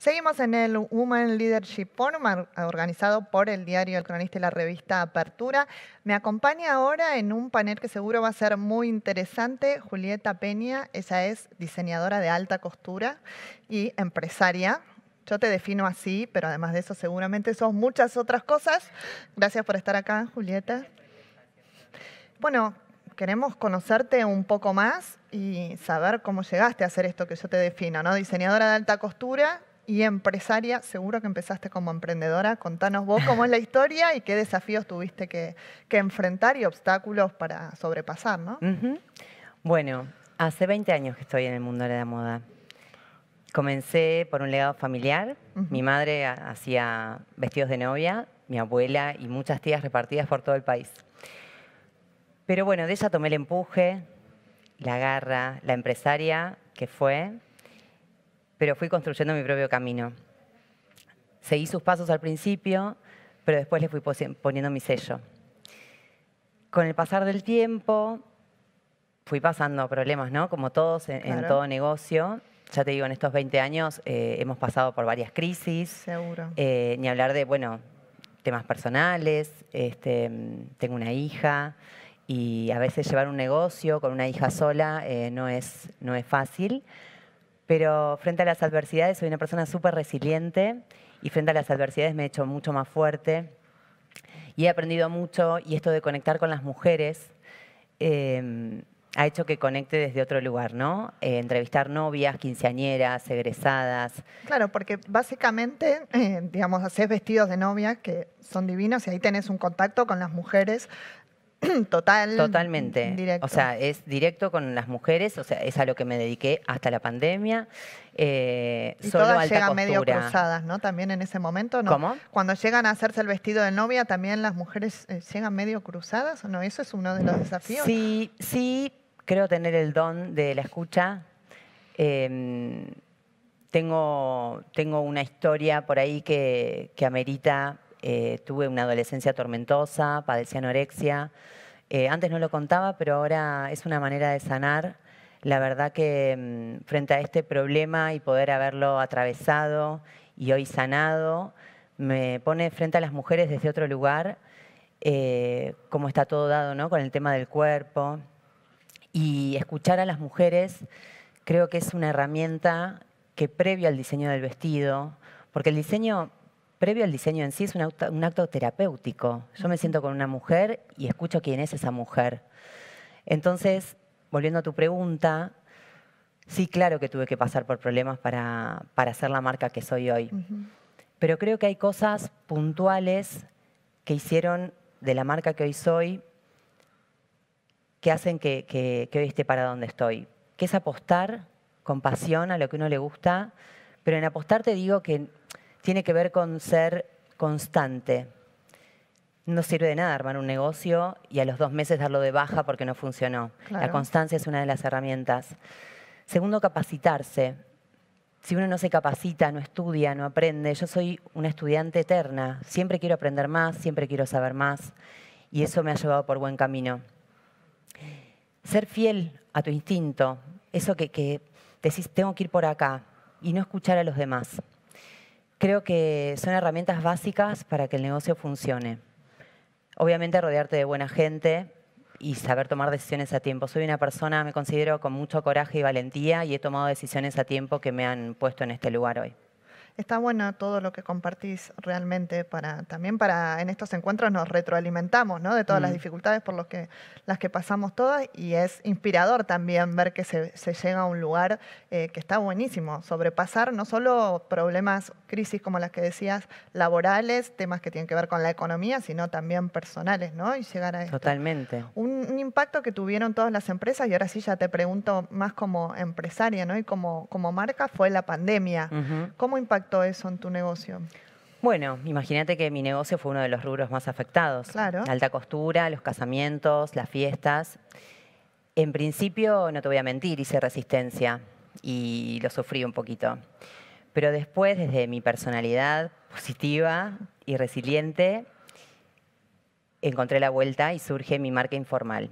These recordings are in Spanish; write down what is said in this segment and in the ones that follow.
Seguimos en el Women Leadership Forum organizado por el diario El Cronista y la revista Apertura. Me acompaña ahora en un panel que seguro va a ser muy interesante Julieta Peña. Esa es diseñadora de alta costura y empresaria. Yo te defino así, pero además de eso seguramente sos muchas otras cosas. Gracias por estar acá, Julieta. Bueno, queremos conocerte un poco más y saber cómo llegaste a hacer esto que yo te defino, ¿no? Diseñadora de alta costura y empresaria. Seguro que empezaste como emprendedora. Contanos vos cómo es la historia y qué desafíos tuviste que, enfrentar y obstáculos para sobrepasar, ¿no? Bueno, hace 20 años que estoy en el mundo de la moda. Comencé por un legado familiar. Mi madre hacía vestidos de novia, mi abuela y muchas tías repartidas por todo el país. Pero bueno, de ella tomé el empuje, la garra, la empresaria que fue pero fui construyendo mi propio camino. Seguí sus pasos al principio, pero después le fui poniendo mi sello. Con el pasar del tiempo, fui pasando problemas, ¿no? Como todos en, todo negocio. Ya te digo, en estos 20 años eh, hemos pasado por varias crisis. Seguro. Eh, ni hablar de, bueno, temas personales. Este, tengo una hija y a veces llevar un negocio con una hija sola eh, no, es, no es fácil pero frente a las adversidades soy una persona súper resiliente y frente a las adversidades me he hecho mucho más fuerte y he aprendido mucho y esto de conectar con las mujeres em, ha hecho que conecte desde otro lugar, ¿no? Eh, entrevistar novias, quinceañeras, egresadas. Claro, porque básicamente, eh, digamos, haces vestidos de novia que son divinos y ahí tenés un contacto con las mujeres total. Totalmente. O sea, es directo con las mujeres, o sea, es a lo que me dediqué hasta la pandemia. Eh, solo todas llegan medio cruzadas, ¿no? También en ese momento, ¿no? ¿Cómo? Cuando llegan a hacerse el vestido de novia, también las mujeres eh, llegan medio cruzadas, ¿no? Eso es uno de los desafíos. Sí, sí, creo tener el don de la escucha. Em, tengo, tengo una historia por ahí que, que amerita eh, tuve una adolescencia tormentosa, padecí anorexia. Eh, antes no lo contaba, pero ahora es una manera de sanar. La verdad que mm, frente a este problema y poder haberlo atravesado y hoy sanado, me pone frente a las mujeres desde otro lugar, eh, como está todo dado ¿no? con el tema del cuerpo. Y escuchar a las mujeres creo que es una herramienta que previo al diseño del vestido, porque el diseño previo al diseño en sí es un, acto terapéutico. Yo me siento con una mujer y escucho quién es esa mujer. Entonces, volviendo a tu pregunta, sí, claro que tuve que pasar por problemas para, para ser la marca que soy hoy. Pero creo que hay cosas puntuales que hicieron de la marca que hoy soy que hacen que, que, que hoy esté para donde estoy. Que es apostar con pasión a lo que uno le gusta, pero en apostar te digo que tiene que ver con ser constante. No sirve de nada armar un negocio y a los dos meses darlo de baja porque no funcionó. La constancia es una de las herramientas. Segundo, capacitarse. Si uno no se capacita, no estudia, no aprende, yo soy una estudiante eterna. Siempre quiero aprender más, siempre quiero saber más. Y eso me ha llevado por buen camino. Ser fiel a tu instinto, eso que, que decís, tengo que ir por acá, y no escuchar a los demás. Creo que son herramientas básicas para que el negocio funcione. Obviamente rodearte de buena gente y saber tomar decisiones a tiempo. Soy una persona, me considero con mucho coraje y valentía y he tomado decisiones a tiempo que me han puesto en este lugar hoy. Está bueno todo lo que compartís realmente para también para en estos encuentros nos retroalimentamos, ¿no? De todas las mm. dificultades por los que, las que pasamos todas y es inspirador también ver que se, se llega a un lugar eh, que está buenísimo, sobrepasar no solo problemas, crisis como las que decías, laborales, temas que tienen que ver con la economía, sino también personales, ¿no? Y llegar a esto. Totalmente. Un, impacto que tuvieron todas las empresas y ahora sí ya te pregunto más como empresaria, ¿no? Y como, como marca fue la pandemia. ¿Cómo impactó todo eso en tu negocio? Bueno, imagínate que mi negocio fue uno de los rubros más afectados. Claro. alta costura, los casamientos, las fiestas. En principio, no te voy a mentir, hice resistencia y lo sufrí un poquito. Pero después, desde mi personalidad positiva y resiliente, encontré la vuelta y surge mi marca informal.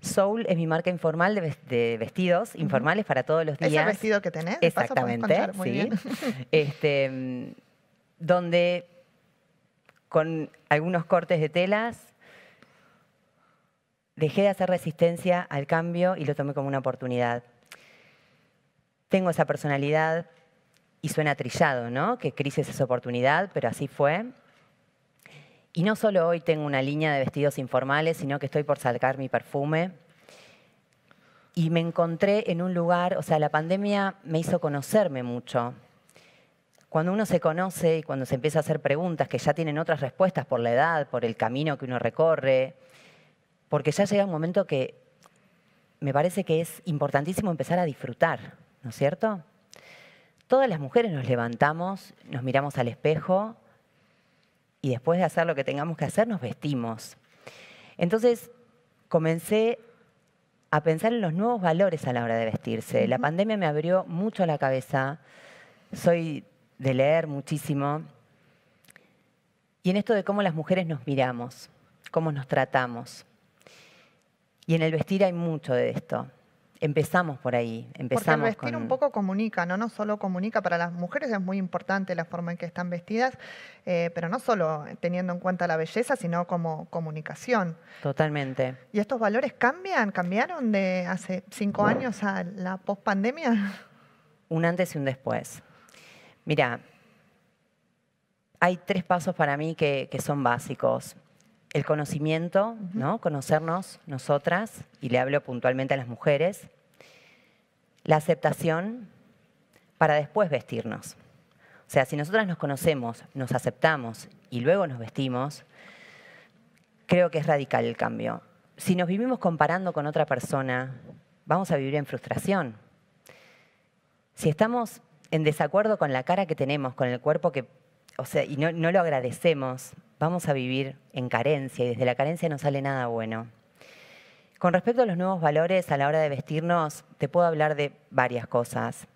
Soul es mi marca informal de, vestidos informales para todos los días. ¿Es el vestido que tenés? Exactamente, Bien. Este, donde con algunos cortes de telas dejé de hacer resistencia al cambio y lo tomé como una oportunidad. Tengo esa personalidad y suena trillado, ¿no? Que crisis es oportunidad, pero así fue. Y no solo hoy tengo una línea de vestidos informales, sino que estoy por sacar mi perfume. Y me encontré en un lugar, o sea, la pandemia me hizo conocerme mucho. Cuando uno se conoce y cuando se empieza a hacer preguntas que ya tienen otras respuestas por la edad, por el camino que uno recorre, porque ya llega un momento que me parece que es importantísimo empezar a disfrutar, ¿no es cierto? Todas las mujeres nos levantamos, nos miramos al espejo y después de hacer lo que tengamos que hacer nos vestimos. Entonces comencé a pensar en los nuevos valores a la hora de vestirse. La pandemia me abrió mucho la cabeza, soy de leer muchísimo, y en esto de cómo las mujeres nos miramos, cómo nos tratamos. Y en el vestir hay mucho de esto. Empezamos por ahí, empezamos. Porque el vestir un poco comunica, ¿no? No solo comunica, para las mujeres es muy importante la forma en que están vestidas, eh, pero no solo teniendo en cuenta la belleza, sino como comunicación. Totalmente. ¿Y estos valores cambian? ¿Cambiaron de hace cinco años a la pospandemia? Un antes y un después. Mira, hay tres pasos para mí que, que son básicos el conocimiento, ¿no? conocernos nosotras, y le hablo puntualmente a las mujeres, la aceptación para después vestirnos. O sea, si nosotras nos conocemos, nos aceptamos y luego nos vestimos, creo que es radical el cambio. Si nos vivimos comparando con otra persona, vamos a vivir en frustración. Si estamos en desacuerdo con la cara que tenemos, con el cuerpo que o sea, y no, lo agradecemos, vamos a vivir en carencia y desde la carencia no sale nada bueno. Con respecto a los nuevos valores a la hora de vestirnos, te puedo hablar de varias cosas.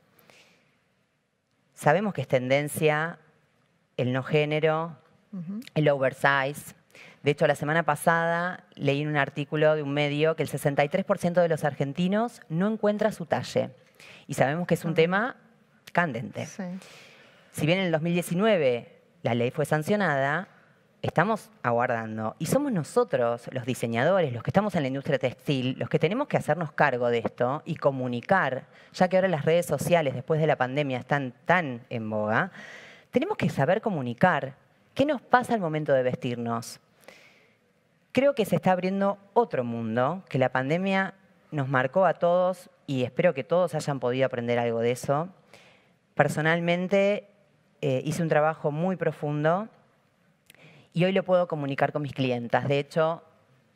Sabemos que es tendencia el no género, el oversize. De hecho, la semana pasada leí en un artículo de un medio que el 63% de los argentinos no encuentra su talle. Y sabemos que es un tema candente. Sí si bien en el 2019 la ley fue sancionada, estamos aguardando. Y somos nosotros, los diseñadores, los que estamos en la industria textil, los que tenemos que hacernos cargo de esto y comunicar, ya que ahora las redes sociales después de la pandemia están tan en boga, tenemos que saber comunicar qué nos pasa al momento de vestirnos. Creo que se está abriendo otro mundo, que la pandemia nos marcó a todos y espero que todos hayan podido aprender algo de eso. Personalmente eh, hice un trabajo muy profundo y hoy lo puedo comunicar con mis clientas. De hecho,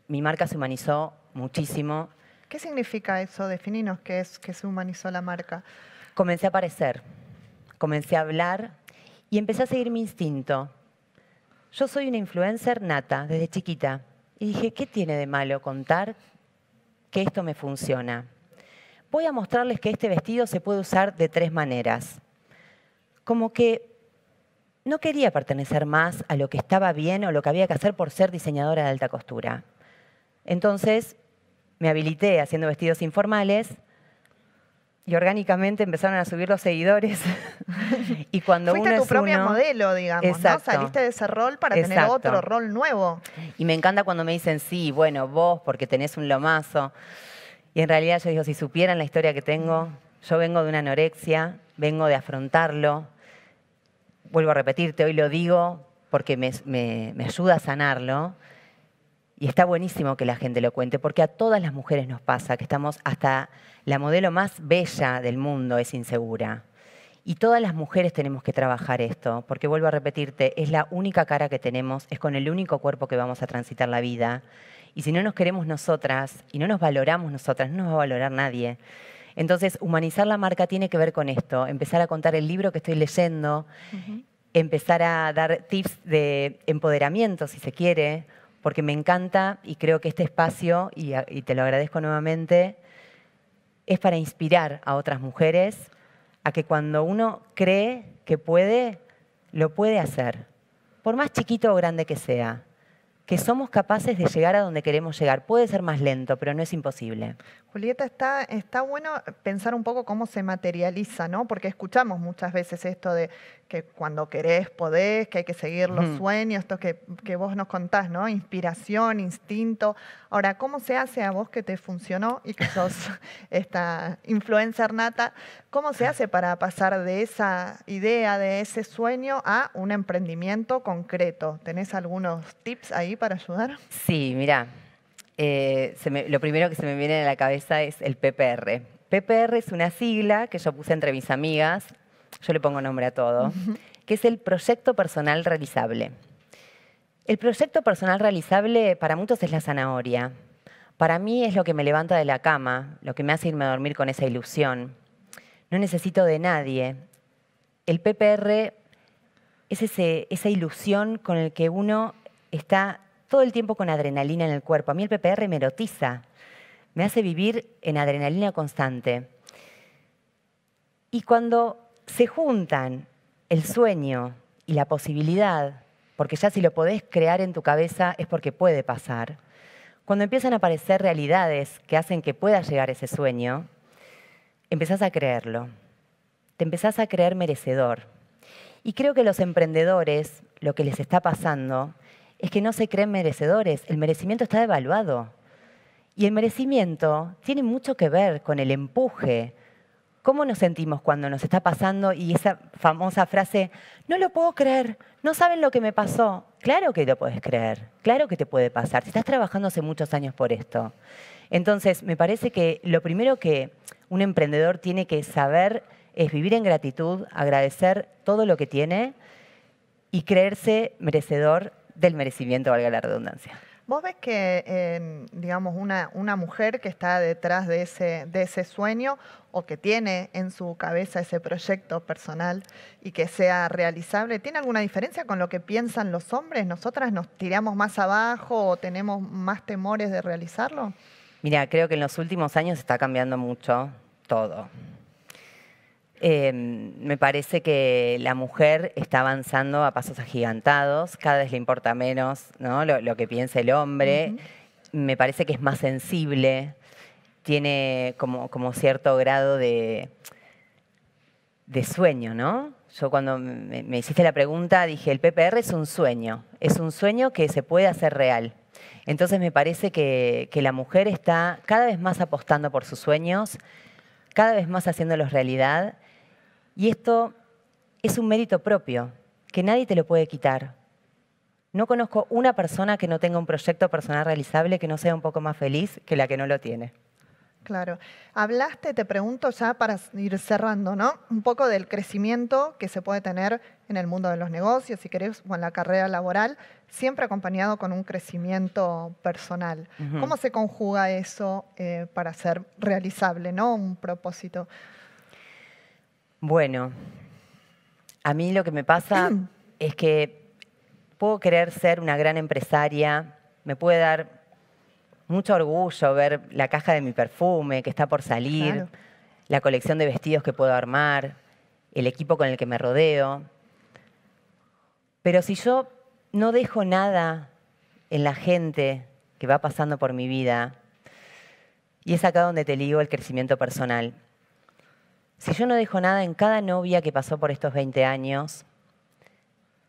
mi marca se humanizó muchísimo. ¿Qué significa eso? Defininos qué es que se humanizó la marca. Comencé a aparecer, comencé a hablar y empecé a seguir mi instinto. Yo soy una influencer nata desde chiquita y dije, ¿qué tiene de malo contar que esto me funciona? Voy a mostrarles que este vestido se puede usar de tres maneras. Como que no quería pertenecer más a lo que estaba bien o lo que había que hacer por ser diseñadora de alta costura. Entonces me habilité haciendo vestidos informales y orgánicamente empezaron a subir los seguidores. y cuando Fuiste uno tu propia modelo, digamos, Saliste de ese rol para tener otro rol nuevo. Y me encanta cuando me dicen, sí, bueno, vos porque tenés un lomazo. Y en realidad yo digo, si supieran la historia que tengo, yo vengo de una anorexia, vengo de afrontarlo, vuelvo a repetirte, hoy lo digo porque me, ayuda a sanarlo. Y está buenísimo que la gente lo cuente, porque a todas las mujeres nos pasa que estamos hasta la modelo más bella del mundo es insegura. Y todas las mujeres tenemos que trabajar esto, porque vuelvo a repetirte, es la única cara que tenemos, es con el único cuerpo que vamos a transitar la vida. Y si no nos queremos nosotras y no nos valoramos nosotras, no nos va a valorar nadie. Entonces, humanizar la marca tiene que ver con esto, empezar a contar el libro que estoy leyendo, empezar a dar tips de empoderamiento, si se quiere, porque me encanta y creo que este espacio, y te lo agradezco nuevamente, es para inspirar a otras mujeres a que cuando uno cree que puede, lo puede hacer, por más chiquito o grande que sea que somos capaces de llegar a donde queremos llegar. Puede ser más lento, pero no es imposible. Julieta, está, está bueno pensar un poco cómo se materializa, ¿no? Porque escuchamos muchas veces esto de que cuando querés podés, que hay que seguir los sueños, esto que, que, vos nos contás, ¿no? Inspiración, instinto. Ahora, ¿cómo se hace a vos que te funcionó y que sos esta influencer nata? ¿Cómo se hace para pasar de esa idea, de ese sueño a un emprendimiento concreto? ¿Tenés algunos tips ahí para ayudar? Sí, mira, eh, lo primero que se me viene a la cabeza es el PPR. PPR es una sigla que yo puse entre mis amigas, yo le pongo nombre a todo, que es el proyecto personal realizable. El proyecto personal realizable para muchos es la zanahoria. Para mí es lo que me levanta de la cama, lo que me hace irme a dormir con esa ilusión. No necesito de nadie. El PPR es esa ilusión con el que uno está todo el tiempo con adrenalina en el cuerpo. A mí el PPR me erotiza, me hace vivir en adrenalina constante. Y cuando se juntan el sueño y la posibilidad, porque ya si lo podés crear en tu cabeza es porque puede pasar, cuando empiezan a aparecer realidades que hacen que pueda llegar ese sueño, empezás a creerlo, te empezás a creer merecedor. Y creo que los emprendedores, lo que les está pasando, es que no se creen merecedores. El merecimiento está devaluado. Y el merecimiento tiene mucho que ver con el empuje. ¿Cómo nos sentimos cuando nos está pasando y esa famosa frase, no lo puedo creer, no saben lo que me pasó? Claro que lo puedes creer, claro que te puede pasar, si estás trabajando hace muchos años por esto. Entonces, me parece que lo primero que un emprendedor tiene que saber es vivir en gratitud, agradecer todo lo que tiene y creerse merecedor del merecimiento, valga la redundancia. ¿Vos ves que, em, digamos, una, una mujer que está detrás de ese, de ese sueño o que tiene en su cabeza ese proyecto personal y que sea realizable, ¿tiene alguna diferencia con lo que piensan los hombres? ¿Nosotras nos tiramos más abajo o tenemos más temores de realizarlo? Mira, creo que en los últimos años está cambiando mucho todo. Em, me parece que la mujer está avanzando a pasos agigantados, cada vez le importa menos lo, que piensa el hombre, me parece que es más sensible, tiene como, cierto grado de, de sueño, ¿no? Yo cuando me, hiciste la pregunta dije, el PPR es un sueño, es un sueño que se puede hacer real. Entonces me parece que, que la mujer está cada vez más apostando por sus sueños, cada vez más haciéndolos realidad y esto es un mérito propio, que nadie te lo puede quitar. No conozco una persona que no tenga un proyecto personal realizable que no sea un poco más feliz que la que no lo tiene. Claro. Hablaste, te pregunto ya para ir cerrando, ¿no? Un poco del crecimiento que se puede tener en el mundo de los negocios, si querés, o en la carrera laboral, siempre acompañado con un crecimiento personal. ¿Cómo se conjuga eso eh, para ser realizable, ¿no? Un propósito. Bueno, a mí lo que me pasa es que puedo querer ser una gran empresaria, me puede dar mucho orgullo ver la caja de mi perfume que está por salir, la colección de vestidos que puedo armar, el equipo con el que me rodeo. Pero si yo no dejo nada en la gente que va pasando por mi vida, y es acá donde te ligo el crecimiento personal. Si yo no dejo nada en cada novia que pasó por estos 20 años,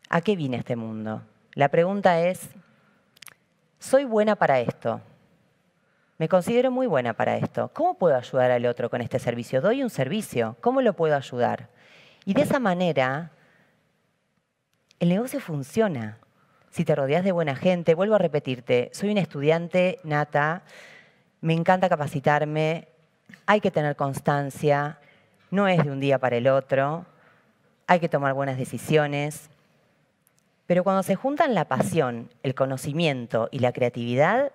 ¿a qué vine este mundo? La pregunta es, ¿soy buena para esto? Me considero muy buena para esto. ¿Cómo puedo ayudar al otro con este servicio? Doy un servicio. ¿Cómo lo puedo ayudar? Y de esa manera, el negocio funciona. Si te rodeas de buena gente, vuelvo a repetirte, soy una estudiante nata, me encanta capacitarme, hay que tener constancia, no es de un día para el otro, hay que tomar buenas decisiones, pero cuando se juntan la pasión, el conocimiento y la creatividad,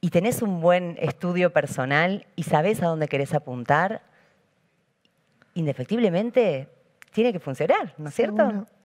y tenés un buen estudio personal y sabés a dónde querés apuntar, indefectiblemente tiene que funcionar, ¿no es cierto?